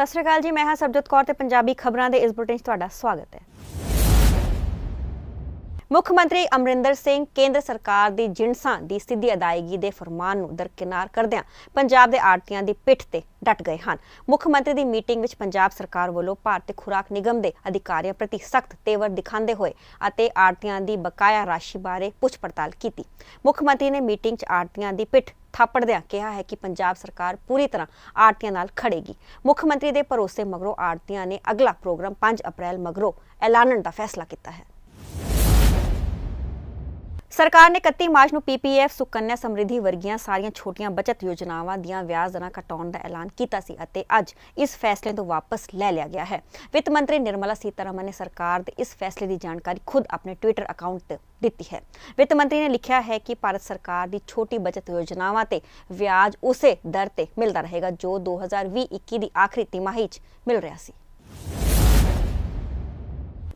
ਸਤਿ ਸ਼੍ਰੀ ਅਕਾਲ ਜੀ ਮੈਂ ਹਾਂ ਸਰਬਜੋਤ ਕੌਰ ਤੇ ਪੰਜਾਬੀ ਖਬਰਾਂ ਦੇ ਇਸ ਬੁਲੇਟਿਨ 'ਚ ਤੁਹਾਡਾ ਸਵਾਗਤ ਹੈ ਮੁੱਖ ਮੰਤਰੀ ਅਮਰਿੰਦਰ ਸਿੰਘ ਕੇਂਦਰ ਸਰਕਾਰ ਦੀ ਜਿੰਸਾਂ ਦੀ ਸਿੱਧੀ ਅਦਾਇਗੀ ਦੇ ਫਰਮਾਨ ਨੂੰ ਦਰਕਿਨਾਰ ਕਰਦਿਆਂ ਪੰਜਾਬ ਦੇ ਆੜਤੀਆਂ ਦੀ ਪਿੱਠ ਤੇ ਡਟ ਗਏ ਹਨ ਮੁੱਖ ਮੰਤਰੀ ਦੀ ਮੀਟਿੰਗ ਵਿੱਚ ਪੰਜਾਬ ਸਰਕਾਰ ਵੱਲੋਂ ਭਾਰਤੀ ਖੁਰਾਕ ਨਿਗਮ ਦੇ ਅਧਿਕਾਰੀਆਂ ਪ੍ਰਤੀ ਸਖਤ ਤੇਵਰ ਦਿਖਾਉਂਦੇ ਹੋਏ ਅਤੇ ਆੜਤੀਆਂ ਦੀ ਬਕਾਇਆ ਰਾਸ਼ੀ ਬਾਰੇ ਪੁੱਛ ਪੜਤਾਲ ਕੀਤੀ ਮੁੱਖ ਮੰਤਰੀ ਨੇ ਮੀਟਿੰਗ 'ਚ ਆੜਤੀਆਂ ਦੀ ਪਿੱਠ ਥਾਪੜਦਿਆਂ ਕਿਹਾ ਹੈ ਕਿ ਪੰਜਾਬ ਸਰਕਾਰ ਪੂਰੀ ਤਰ੍ਹਾਂ ਆੜਤੀਆਂ ਨਾਲ ਖੜੇਗੀ ਮੁੱਖ ਮੰਤਰੀ ਦੇ ਭਰੋਸੇ ਮਗਰੋਂ ਆੜਤੀਆਂ ਨੇ ਅਗਲਾ ਪ੍ਰੋਗਰਾਮ 5 ਅਪ੍ਰੈਲ ਮਗਰੋਂ ਐਲਾਨਣ ਦਾ ਫੈਸਲਾ ਕੀਤਾ ਹੈ ਸਰਕਾਰ ਨੇ 31 ਮਾਰਚ ਨੂੰ ਪੀਪੀਐਫ ਸੁਕੰਨਿਆ ਸਮਰਿੱਧੀ ਵਰਗੀਆਂ ਸਾਰੀਆਂ ਛੋਟੀਆਂ ਬਚਤ ਯੋਜਨਾਵਾਂ ਦੀਆਂ ਵਿਆਜ ਦਰਾਂ ਘਟਾਉਣ ਦਾ ਐਲਾਨ ਕੀਤਾ ਸੀ ਅਤੇ ਅੱਜ ਇਸ ਫੈਸਲੇ ਤੋਂ ਵਾਪਸ ਲੈ ਲਿਆ ਗਿਆ ਹੈ ਵਿੱਤ ਮੰਤਰੀ ਨਿਰਮਲਾ ਸੀਤਾਰਮਨ ਨੇ ਸਰਕਾਰ ਦੇ ਇਸ ਫੈਸਲੇ ਦੀ ਜਾਣਕਾਰੀ ਖੁਦ ਆਪਣੇ ਟਵਿੱਟਰ ਅਕਾਊਂਟ ਤੇ ਦਿੱਤੀ ਹੈ ਵਿੱਤ ਮੰਤਰੀ ਨੇ ਲਿਖਿਆ ਹੈ ਕਿ ਭਾਰਤ ਸਰਕਾਰ ਦੀ ਛੋਟੀ ਬਚਤ ਯੋਜਨਾਵਾਂ ਤੇ ਵਿਆਜ ਉਸੇ ਦਰ ਤੇ ਮਿਲਦਾ ਰਹੇਗਾ ਜੋ 2020-21 ਦੀ ਆਖਰੀ ਤਿਮਾਹੀ 'ਚ ਮਿਲ ਰਿਹਾ ਸੀ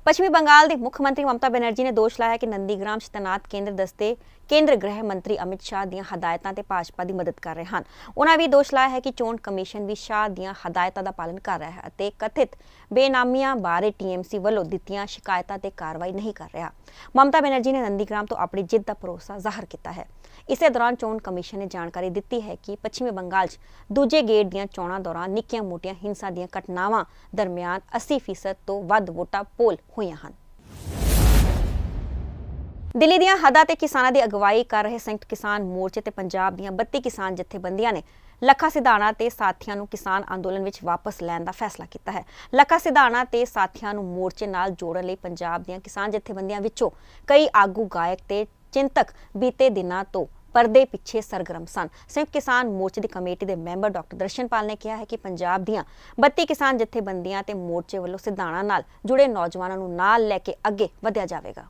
ਪੱਛਮੀ ਬੰਗਾਲ ਦੀ ਮੁੱਖ ਮੰਤਰੀ ਮਮਤਾ ਬੈਨਰਜੀ ਨੇ ਦੋਸ਼ ਲਾਇਆ ਕਿ ਨੰਦੀਗ੍ਰਾਮ ਸ਼ਤਨਾਤ ਕੇਂਦਰ ਦਸਤੇ ਕੇਂਦਰ ਗ੍ਰਹਿ ਮੰਤਰੀ ਅਮਿਤ ਸ਼ਾਹ ਦੀਆਂ ਹਦਾਇਤਾਂ ਤੇ ਭਾਜਪਾ ਦੀ ਮਦਦ ਕਰ ਰਹੇ ਹਨ ਉਹਨਾਂ ਵੀ ਦੋਸ਼ ਲਾਇਆ ਹੈ ਕਿ ਚੋਣ ਕਮਿਸ਼ਨ ਵੀ ਸ਼ਾਹ ਦੀਆਂ ਹਦਾਇਤਾਂ ਦਾ ਪਾਲਣ ਕਰ ਰਿਹਾ ਹੈ ਅਤੇ ਕਥਿਤ ਬੇਨਾਮੀਆਂ ਬਾਰੇ ਟੀਐਮਸੀ ਵੱਲੋਂ ਦਿੱਤੀਆਂ ਸ਼ਿਕਾਇਤਾਂ ਤੇ ਕਾਰਵਾਈ ਨਹੀਂ ਕਰ ਰਿਹਾ ਮਮਤਾ ਬੈਨਰਜੀ ਨੇ ਨੰਦੀਗ੍ਰਾਮ ਤੋਂ ਆਪਣੀ ਜਿੱਦ ਦਾ ਭਰੋਸਾ ਜ਼ਾਹਰ ਕੀਤਾ ਹੈ ਇਸੇ ਦੌਰਾਨ ਚੋਣ ਕਮਿਸ਼ਨ ਨੇ ਜਾਣਕਾਰੀ ਦਿੱਤੀ ਹੈ ਕਿ ਪੱਛਮੀ ਬੰਗਾਲ 'ਚ ਦੂਜੇ ਗੇੜ ਦੀਆਂ ਚੋਣਾਂ ਦੌਰਾਨ ਨਿੱਕੀਆਂ-ਮੋਟੀਆਂ ਹਿੰਸਾ ਦੀਆਂ ਘਟਨਾਵਾਂ ਦਰਮਿਆਨ 80% ਤੋਂ ਵੱਧ ਵੋਟਾਂ ਪੋਲ ਹੋਈਆਂ ਹਨ ਦਿੱਲੀ ਦੀਆਂ ਹਦਾਂ ਤੇ ਕਿਸਾਨਾਂ ਦੀ ਅਗਵਾਈ ਕਰ ਰਹੇ ਸੰਯੁਕਤ ਕਿਸਾਨ ਮੋਰਚੇ ਤੇ ਪੰਜਾਬ ਦੀਆਂ 32 ਕਿਸਾਨ ਜਥੇਬੰਦੀਆਂ ਨੇ ਲੱਖਾ ਸਿਧਾਣਾ ਤੇ ਸਾਥੀਆਂ ਨੂੰ ਕਿਸਾਨ ਅੰਦੋਲਨ ਵਿੱਚ ਵਾਪਸ ਲੈਣ ਦਾ ਫੈਸਲਾ ਕੀਤਾ ਹੈ ਲੱਖਾ ਸਿਧਾਣਾ ਤੇ ਸਾਥੀਆਂ ਨੂੰ ਮੋਰਚੇ ਨਾਲ ਜੋੜਨ ਲਈ ਪੰਜਾਬ ਦੀਆਂ ਕਿਸਾਨ ਜਥੇਬੰਦੀਆਂ ਵਿੱਚੋਂ ਕਈ ਆਗੂ ਗਾਇਕ ਤੇ ਚਿੰਤਕ ਬੀਤੇ ਦਿਨਾਂ ਤੋਂ ਪਰਦੇ ਪਿੱਛੇ ਸਰਗਰਮ ਸਨ ਸੰਯੁਕਤ ਕਿਸਾਨ ਮੋਰਚੇ ਦੀ ਕਮੇਟੀ ਦੇ ਮੈਂਬਰ ਡਾਕਟਰ ਦਰਸ਼ਨਪਾਲ ਨੇ ਕਿਹਾ ਹੈ ਕਿ ਪੰਜਾਬ ਦੀਆਂ 32 ਕਿਸਾਨ ਜਥੇਬੰਦੀਆਂ ਤੇ ਮੋਰਚੇ ਵੱਲੋਂ ਸਿਧਾਣਾ ਨਾਲ ਜੁੜੇ ਨੌਜਵਾਨਾਂ ਨੂੰ ਨਾਲ ਲੈ ਕੇ ਅੱਗੇ ਵਧਿਆ ਜਾਵੇਗਾ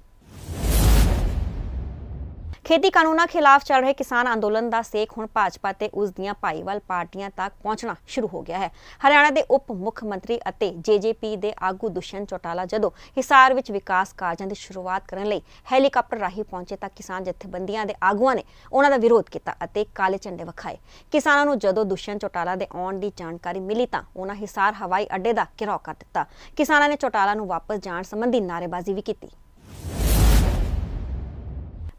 ਖੇਤੀ ਕਾਨੂੰਨਾਂ ਖਿਲਾਫ ਚੱਲ ਰਹੇ ਕਿਸਾਨ ਅੰਦੋਲਨ ਦਾ ਸੇਖ ਹੁਣ ਭਾਜਪਾ ਤੇ ਉਸ ਦੀਆਂ ਭਾਈਵਾਲ ਪਾਰਟੀਆਂ ਤੱਕ ਪਹੁੰਚਣਾ ਸ਼ੁਰੂ ਹੋ ਗਿਆ ਹੈ ਹਰਿਆਣਾ ਦੇ ਉਪ ਮੁੱਖ ਮੰਤਰੀ ਅਤੇ ਜੇਜੇਪੀ ਦੇ ਆਗੂ ਦੁਸ਼ਯੰਤ ਚੌਟਾਲਾ ਜਦੋਂ ਹਿਸਾਰ ਵਿੱਚ ਵਿਕਾਸ ਕਾਰਜਾਂ ਦੀ ਸ਼ੁਰੂਆਤ ਕਰਨ ਲਈ ਹੈਲੀਕਾਪਟਰ ਰਾਹੀਂ ਪਹੁੰਚੇ ਤਾਂ ਕਿਸਾਨ ਜਥੇਬੰਦੀਆਂ ਦੇ ਆਗੂਆਂ ਨੇ ਉਹਨਾਂ ਦਾ ਵਿਰੋਧ ਕੀਤਾ ਅਤੇ ਕਾਲੇ ਝੰਡੇ ਵਿਖਾਏ ਕਿਸਾਨਾਂ ਨੂੰ ਜਦੋਂ ਦੁਸ਼ਯੰਤ ਚੌਟਾਲਾ ਦੇ ਆਉਣ ਦੀ ਜਾਣਕਾਰੀ ਮਿਲੀ ਤਾਂ ਉਹਨਾਂ ਹਿਸਾਰ ਹਵਾਈ ਅੱਡੇ ਦਾ ਘਿਰਾਓ ਕਰ ਦਿੱਤਾ ਕਿਸਾਨਾਂ ਨੇ ਚੌਟਾਲਾ ਨੂੰ ਵਾਪਸ ਜਾਣ ਸੰਬੰਧੀ ਨਾਰੇਬਾਜ਼ੀ ਵੀ ਕੀਤੀ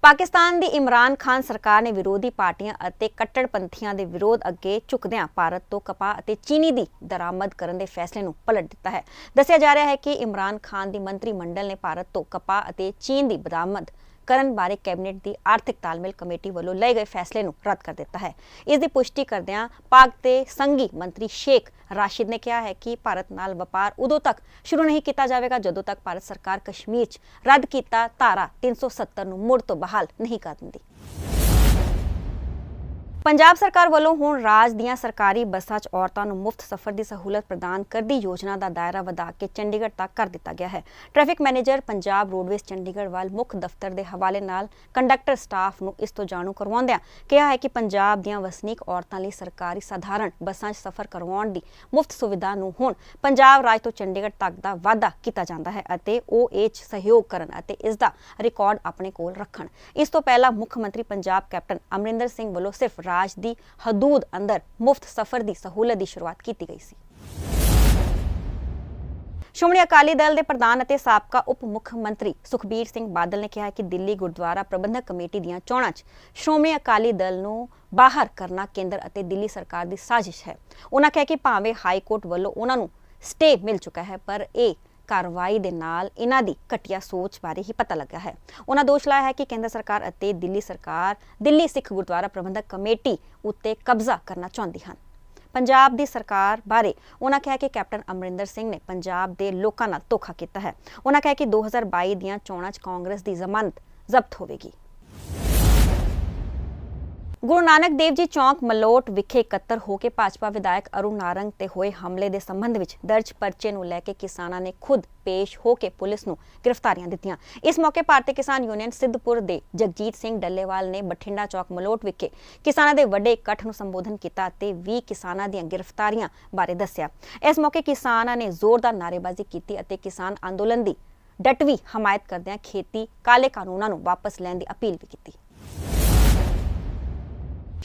ਪਾਕਿਸਤਾਨ ਦੀ ਇਮਰਾਨ ਖਾਨ ਸਰਕਾਰ ਨੇ ਵਿਰੋਧੀ ਪਾਰਟੀਆਂ ਅਤੇ ਕੱਟੜਪੰਥੀਆਂ ਦੇ ਵਿਰੋਧ ਅੱਗੇ ਝੁਕਦਿਆਂ ਭਾਰਤ ਤੋਂ ਕਪਾਹ ਅਤੇ ਚੀਨੀ ਦੀ ਦਰਾਮਦ ਕਰਨ ਦੇ ਫੈਸਲੇ ਨੂੰ ਪਲਟ ਦਿੱਤਾ ਹੈ ਦੱਸਿਆ ਜਾ ਰਿਹਾ ਹੈ ਕਿ ਇਮਰਾਨ ਖਾਨ ਦੀ ਮੰਤਰੀ ਮੰਡਲ ਨੇ ਭਾਰਤ ਤੋਂ ਕਪਾਹ ਅਤੇ ਚੀਨ ਦੀ ਬਰਾਮਦ ਕਰਨ ਬਾਰੇ ਕੈਬਨਿਟ ਦੀ ਆਰਥਿਕ ਤਾਲਮੇਲ ਕਮੇਟੀ ਵੱਲੋਂ ਲਏ ਗਏ ਫੈਸਲੇ ਨੂੰ ਰੱਦ ਕਰ ਦਿੱਤਾ ਹੈ ਇਸ ਦੀ ਪੁਸ਼ਟੀ ਕਰਦਿਆਂ ਪਾਕ ਦੇ ਸੰਗੀ ਮੰਤਰੀ ਸ਼ੇਖ ਰਾਸ਼ਿਦ ਨੇ ਕਿਹਾ ਹੈ ਕਿ ਭਾਰਤ ਨਾਲ ਵਪਾਰ ਉਦੋਂ ਤੱਕ ਸ਼ੁਰੂ ਨਹੀਂ ਕੀਤਾ ਜਾਵੇਗਾ ਜਦੋਂ ਤੱਕ ਭਾਰਤ ਸਰਕਾਰ ਕਸ਼ਮੀਰ 'ਚ ਰੱਦ ਕੀਤਾ ਧਾਰਾ 370 ਨੂੰ ਮੁੜ ਤੋਂ ਬਹਾਲ ਨਹੀਂ ਕਰ ਦਿੰਦੀ ਪੰਜਾਬ ਸਰਕਾਰ ਵੱਲੋਂ ਹੁਣ ਰਾਜ ਦੀਆਂ ਸਰਕਾਰੀ ਬੱਸਾਂ 'ਚ ਔਰਤਾਂ ਨੂੰ ਮੁਫਤ ਸਫ਼ਰ ਦੀ ਸਹੂਲਤ ਪ੍ਰਦਾਨ ਕਰਦੀ ਯੋਜਨਾ ਦਾ ਦਾਇਰਾ ਵਧਾ ਕੇ ਚੰਡੀਗੜ੍ਹ ਤੱਕ ਕਰ ਦਿੱਤਾ ਗਿਆ ਹੈ traffic manager Punjab roadways Chandigarh ਵੱਲ ਮੁੱਖ ਦਫ਼ਤਰ ਦੇ ਹਵਾਲੇ ਨਾਲ ਕੰਡਕਟਰ ਸਟਾਫ ਨੂੰ ਇਸ ਤੋਂ ਜਾਣੂ ਕਰਵਾਉਂਦਿਆਂ ਕਿਹਾ ਹੈ ਕਿ ਪੰਜਾਬ ਦੀਆਂ ਵਸਨੀਕ ਔਰਤਾਂ ਲਈ ਸਰਕਾਰੀ ਸਾਧਾਰਨ ਬੱਸਾਂ 'ਚ ਸਫ਼ਰ ਕਰਵਾਉਣ ਦੀ ਮੁਫਤ ਸੁਵਿਧਾ ਨੂੰ ਹੁਣ ਪੰਜਾਬ ਰਾਜ ਤੋਂ ਚੰਡੀਗੜ੍ਹ ਤੱਕ ਦਾ ਵਾਅਦਾ ਕੀਤਾ ਜਾਂਦਾ ਹੈ ਅਤੇ ਉਹ ਇਹ 'ਚ ਸਹਿਯੋਗ ਕਰਨ ਅਤੇ ਇਸ ਦਾ ਰਿਕਾਰਡ ਆਪਣੇ ਕੋਲ ਰੱਖਣ ਇਸ ਤੋਂ ਪਹਿਲਾਂ ਮੁੱਖ ਮੰਤਰੀ ਪੰਜਾਬ ਕੈਪਟਨ ਅਮਰਿੰਦਰ ਸਿੰਘ ਵੱਲੋਂ ਸਿਰਫ ਰਾਜ ਦੀ ਹਦੂਦ ਅੰਦਰ ਮੁਫਤ ਸਫ਼ਰ ਦੀ ਸਹੂਲਤ ਦੀ ਸ਼ੁਰੂਆਤ ਕੀਤੀ ਗਈ ਸੀ ਸ਼੍ਰੋਮਣੀ ਅਕਾਲੀ ਦਲ ਦੇ ਪ੍ਰਧਾਨ ਅਤੇ ਸਾਬਕਾ ਉਪ ਮੁੱਖ ਮੰਤਰੀ ਸੁਖਬੀਰ ਸਿੰਘ ਬਾਦਲ ਨੇ ਕਿਹਾ ਕਿ ਦਿੱਲੀ ਗੁਰਦੁਆਰਾ ਪ੍ਰਬੰਧਕ ਕਮੇਟੀ ਦੀਆਂ ਚੋਣਾਂ 'ਚ ਸ਼੍ਰੋਮਣੀ ਅਕਾਲੀ ਦਲ ਨੂੰ ਬਾਹਰ ਕਰਨਾ ਕੇਂਦਰ ਅਤੇ ਦਿੱਲੀ ਸਰਕਾਰ ਦੀ ਸਾਜ਼ਿਸ਼ ਹੈ ਉਹਨਾਂ ਕਹਿ ਕਿ ਭਾਵੇਂ ਹਾਈ ਕੋਰਟ ਵੱਲੋਂ ਉਹਨਾਂ ਨੂੰ ਸਟੇ ਮਿਲ ਚੁੱਕਾ ਹੈ ਪਰ ਇਹ ਕਾਰਵਾਈ ਦੇ ਨਾਲ ਇਹਨਾਂ ਦੀ ਘਟੀਆ ਸੋਚ ਬਾਰੇ ਹੀ ਪਤਾ ਲੱਗਾ ਹੈ ਉਹਨਾਂ ਦੋਸ਼ ਲਾਇਆ ਹੈ ਕਿ ਕੇਂਦਰ ਸਰਕਾਰ ਅਤੇ ਦਿੱਲੀ ਸਰਕਾਰ ਦਿੱਲੀ ਸਿੱਖ ਗੁਰਦੁਆਰਾ ਪ੍ਰਬੰਧਕ ਕਮੇਟੀ ਉੱਤੇ ਕਬਜ਼ਾ ਕਰਨਾ ਚਾਹੁੰਦੀ ਹਨ ਪੰਜਾਬ ਦੀ ਸਰਕਾਰ ਬਾਰੇ ਉਹਨਾਂ ਕਿਹਾ ਕਿ ਕੈਪਟਨ ਅਮਰਿੰਦਰ ਸਿੰਘ ਨੇ ਪੰਜਾਬ ਦੇ ਲੋਕਾਂ ਨਾਲ ਧੋਖਾ ਕੀਤਾ ਹੈ ਉਹਨਾਂ ਕਿਹਾ ਕਿ 2022 ਦੀਆਂ ਚੋਣਾਂ 'ਚ ਕਾਂਗਰਸ ਦੀ ਜ਼ਮਾਨਤ ਜ਼ਬਤ ਹੋਵੇਗੀ ਗੁਰੂ ਨਾਨਕ ਦੇਵ ਜੀ ਚੌਂਕ ਮਲੋਟ ਵਿਖੇ ਇਕੱਤਰ ਹੋ ਕੇ ਭਾਜਪਾ ਵਿਧਾਇਕ ਅਰੁਣ ਨਾਰੰਗ ਤੇ ਹੋਏ ਹਮਲੇ ਦੇ ਸੰਬੰਧ ਵਿੱਚ ਦਰਜ ਪਰਚੇ ਨੂੰ ਲੈ ਕੇ ਕਿਸਾਨਾਂ ਨੇ ਖੁਦ ਪੇਸ਼ ਹੋ ਕੇ ਪੁਲਿਸ ਨੂੰ ਗ੍ਰਿਫਤਾਰੀਆਂ ਦਿੱਤੀਆਂ ਇਸ ਮੌਕੇ ਭਾਰਤੀ ਕਿਸਾਨ ਯੂਨੀਅਨ ਸਿੱਧਪੁਰ ਦੇ ਜਗਜੀਤ ਸਿੰਘ ਡੱਲੇਵਾਲ ਨੇ ਬਠਿੰਡਾ ਚੌਕ ਮਲੋਟ ਵਿਖੇ ਕਿਸਾਨਾਂ ਦੇ ਵੱਡੇ ਇਕੱਠ ਨੂੰ ਸੰਬੋਧਨ ਕੀਤਾ ਤੇ 20 ਕਿਸਾਨਾਂ ਦੀਆਂ ਗ੍ਰਿਫਤਾਰੀਆਂ ਬਾਰੇ ਦੱਸਿਆ ਇਸ ਮੌਕੇ ਕਿਸਾਨਾਂ ਨੇ ਜ਼ੋਰਦਾਰ ਨਾਰੇਬਾਜ਼ੀ ਕੀਤੀ ਅਤੇ ਕਿਸਾਨ ਅੰਦੋਲਨ ਦੀ ਡਟਵੀ ਹਮਾਇਤ ਕਰਦਿਆਂ ਖੇਤੀ ਕਾਲੇ ਕਾਨੂੰਨਾਂ ਨੂੰ ਵਾਪਸ ਲੈਣ ਦੀ ਅਪੀਲ ਵੀ ਕੀਤੀ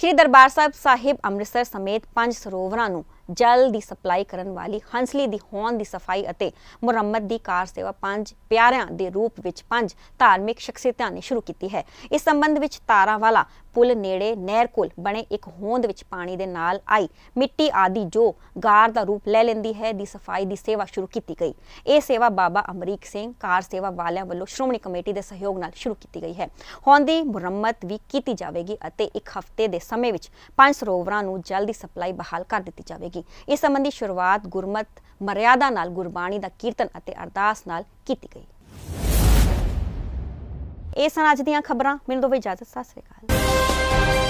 ਸ੍ਰੀ ਦਰਬਾਰ ਸਾਹਿਬ ਸਾਹਿਬ ਅੰਮ੍ਰਿਤਸਰ ਸਮੇਤ ਪੰਜ ਸਰੋਵਰਾਂ ਨੂੰ ਜਲ ਦੀ ਸਪਲਾਈ ਕਰਨ ਵਾਲੀ ਹੰਸਲੀ ਦੀ ਹੋਂਦ ਦੀ ਸਫਾਈ ਅਤੇ ਮੁਰੰਮਤ ਦੀ ਕਾਰ ਸੇਵਾ ਪੰਜ ਪਿਆਰਿਆਂ ਦੇ ਰੂਪ ਵਿੱਚ ਪੰਜ ਧਾਰਮਿਕ ਸ਼ਖਸੀਅਤਾਂ ਨੇ ਸ਼ੁਰੂ ਕੀਤੀ ਹੈ ਇਸ ਸੰਬੰਧ ਵਿੱਚ ਤਾਰਾਂ ਵਾਲਾ ਪੁਲ ਨੇੜੇ ਨਹਿਰ ਕੋਲ ਬਣੇ ਇੱਕ ਹੋਂਦ ਵਿੱਚ ਪਾਣੀ ਦੇ ਨਾਲ ਆਈ ਮਿੱਟੀ ਆਦੀ ਜੋ ਗਾਰ ਦਾ ਰੂਪ ਲੈ ਲੈਂਦੀ ਹੈ ਦੀ ਸਫਾਈ ਦੀ ਸੇਵਾ ਸ਼ੁਰੂ ਕੀਤੀ ਗਈ ਇਹ ਸੇਵਾ ਬਾਬਾ ਅਮਰੀਕ ਸਿੰਘ ਕਾਰ ਸੇਵਾ ਵਾਲਿਆਂ ਵੱਲੋਂ ਸ਼੍ਰੋਮਣੀ ਕਮੇਟੀ ਦੇ ਸਹਿਯੋਗ ਨਾਲ ਸ਼ੁਰੂ ਕੀਤੀ ਗਈ ਹੈ ਹੋਂਦ ਦੀ ਮੁਰੰਮਤ ਵੀ ਕੀਤੀ ਜਾਵੇਗੀ ਅਤੇ ਇੱਕ ਹਫ਼ਤੇ ਦੇ ਸਮੇਂ ਵਿੱਚ ਪੰਜ ਸਰੋਵਰਾਂ ਨੂੰ ਜਲ ਦੀ ਸਪਲਾਈ ਬਹਾਲ ਕਰ ਦਿੱਤੀ ਜਾਵੇਗੀ ਸੀ ਇਸ ਸੰਬੰਧੀ ਸ਼ੁਰੂਆਤ ਗੁਰਮਤ ਮਰਿਆਦਾ ਨਾਲ ਗੁਰਬਾਣੀ ਦਾ ਕੀਰਤਨ ਅਤੇ ਅਰਦਾਸ ਨਾਲ ਕੀਤੀ ਗਈ ਇਹ ਸਨ ਅੱਜ ਦੀਆਂ ਖਬਰਾਂ ਮੈਨੂੰ ਦੋ ਇਜਾਜ਼ਤ ਸਤਿ ਸ੍ਰੀ ਅਕਾਲ